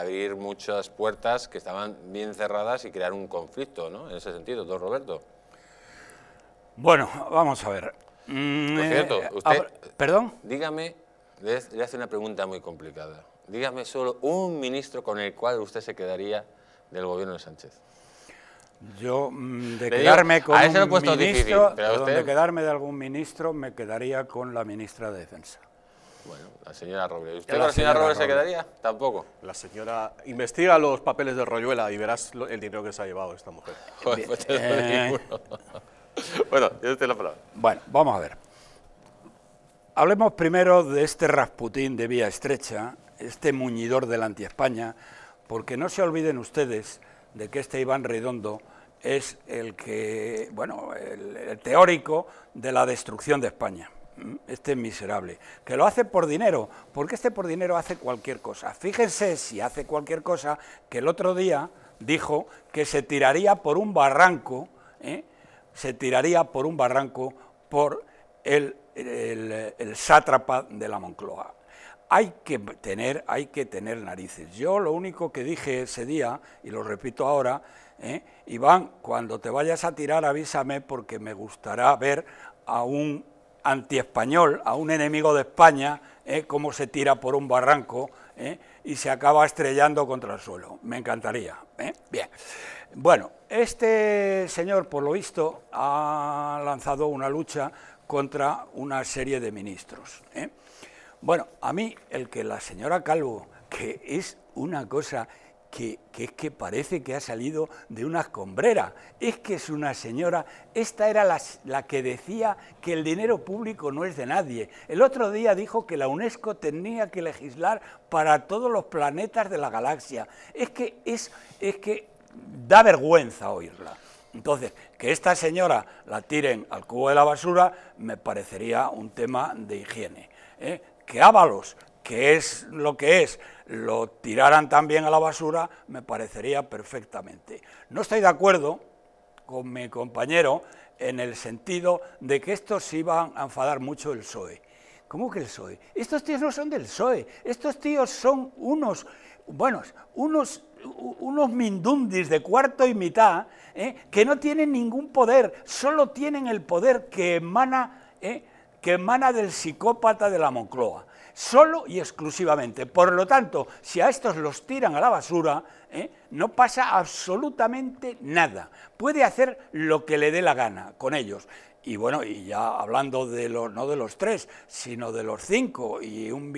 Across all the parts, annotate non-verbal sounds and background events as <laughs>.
abrir muchas puertas que estaban bien cerradas y crear un conflicto, ¿no? En ese sentido, don Roberto. Bueno, vamos a ver. Mm, eh, cierto, usted... ¿Perdón? Dígame, le, hace una pregunta muy complicada. Dígame solo un ministro con el cual usted se quedaría del gobierno de Sánchez. Yo, mm, de quedarme con un ministro, difícil, de quedarme de algún ministro, me quedaría con la ministra de Defensa. Bueno, la señora Robles. ¿Usted la la señora, Robles, se quedaría? Tampoco. La señora investiga los papeles de Royuela y verás el dinero que se ha llevado esta mujer. <laughs> Pues eh. <laughs> bueno, yo te la palabra. Bueno, vamos a ver. Hablemos primero de este Rasputín de vía estrecha, este muñidor del anti-España, porque no se olviden ustedes de que este Iván Redondo es el que, bueno, el teórico de la destrucción de España este miserable, que lo hace por dinero, porque este por dinero hace cualquier cosa. Fíjense si hace cualquier cosa, que el otro día dijo que se tiraría por un barranco, ¿eh? se tiraría por un barranco por el, sátrapa de la Moncloa hay que tener, hay que tener narices. Yo lo único que dije ese día, y lo repito ahora, ¿eh? Iván, cuando te vayas a tirar avísame porque me gustará ver a un antiespañol, a un enemigo de España, eh, como se tira por un barranco eh, y se acaba estrellando contra el suelo. Me encantaría. Eh. Bien. Bueno, este señor, por lo visto, ha lanzado una lucha contra una serie de ministros. Bueno, a mí el que la señora Calvo, que es una cosa que, es que parece que ha salido de una escombrera. Es que es una señora, esta era la, que decía que el dinero público no es de nadie. El otro día dijo que la UNESCO tenía que legislar para todos los planetas de la galaxia. Es que, es, que da vergüenza oírla. Entonces, que esta señora la tiren al cubo de la basura me parecería un tema de higiene. ¿eh? Que Ábalos que es lo que es, lo tiraran también a la basura, me parecería perfectamente. No estoy de acuerdo con mi compañero en el sentido de que estos iban a enfadar mucho el PSOE. ¿Cómo que el PSOE? Estos tíos no son del PSOE, estos tíos son unos, bueno, unos, mindundis de cuarto y mitad ¿eh? que no tienen ningún poder, solo tienen el poder que emana, ¿eh? que emana del psicópata de la Moncloa solo y exclusivamente. Por lo tanto, si a estos los tiran a la basura, ¿eh? no pasa absolutamente nada. Puede hacer lo que le dé la gana con ellos. Y bueno, y ya hablando de los, no de los tres, sino de los cinco, y un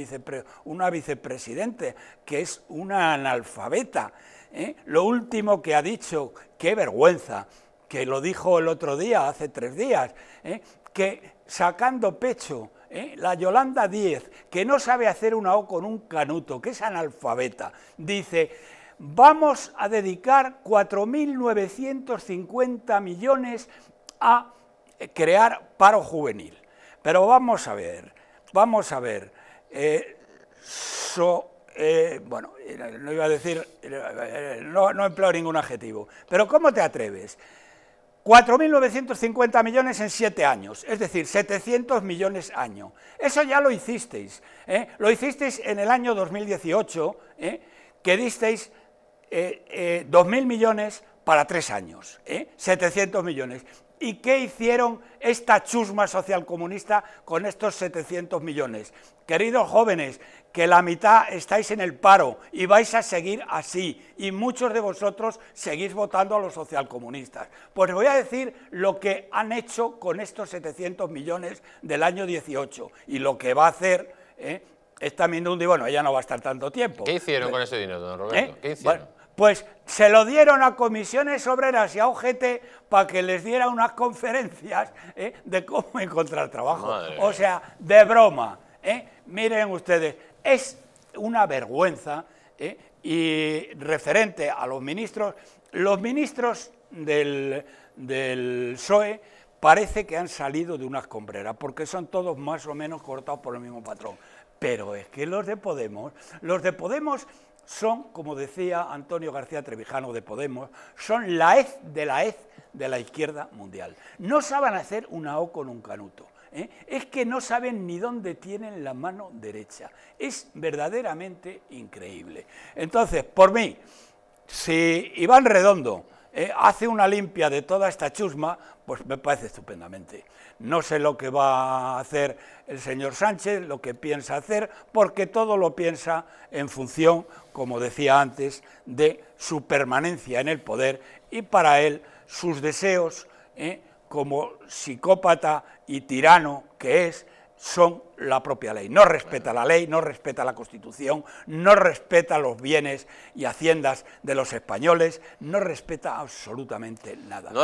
una vicepresidente que es una analfabeta. ¿eh? Lo último que ha dicho, qué vergüenza, que lo dijo el otro día, hace tres días, ¿eh? que sacando pecho, ¿eh? la Yolanda 10, que no sabe hacer una O con un canuto, que es analfabeta, dice, vamos a dedicar 4.950 millones a eh, crear paro juvenil. Pero vamos a ver, vamos a ver. Eh, bueno, no iba a decir, no empleo ningún adjetivo, pero ¿cómo te atreves? 4.950 millones en 7 años, es decir, 700 millones año. Eso ya lo hicisteis, ¿eh? lo hicisteis en el año 2018, ¿eh? que disteis 2.000 eh, millones para tres años, ¿eh? 700 millones. ¿Y qué hicieron esta chusma socialcomunista con estos 700 millones? Queridos jóvenes, que la mitad estáis en el paro y vais a seguir así, y muchos de vosotros seguís votando a los socialcomunistas. Pues voy a decir lo que han hecho con estos 700 millones del año 18 y lo que va a hacer ¿eh? esta y bueno, ya no va a estar tanto tiempo. ¿Qué hicieron ¿Eh? con ese dinero, don Roberto? ¿Eh? ¿Qué hicieron? Pues se lo dieron a comisiones obreras y a UGT para que les diera unas conferencias ¿eh? de cómo encontrar trabajo. o sea, de broma. ¿eh? Miren ustedes, es una vergüenza ¿eh? y referente a los ministros, los ministros del, del PSOE parece que han salido de una escombrera, porque son todos más o menos cortados por el mismo patrón. Pero es que los de Podemos, los de Podemos son, como decía Antonio García Trevijano de Podemos, son la hez de la hez de la izquierda mundial. No saben hacer una O con un canuto. ¿eh? Es que no saben ni dónde tienen la mano derecha. Es verdaderamente increíble. Entonces, por mí, si Iván Redondo eh, hace una limpia de toda esta chusma, pues me parece estupendamente. No sé lo que va a hacer el señor Sánchez, lo que piensa hacer, porque todo lo piensa en función, como decía antes, de su permanencia en el poder y para él sus deseos, eh, como psicópata y tirano que es, son la propia ley. No respeta la ley, no respeta la Constitución, no respeta los bienes y haciendas de los españoles, no respeta absolutamente nada.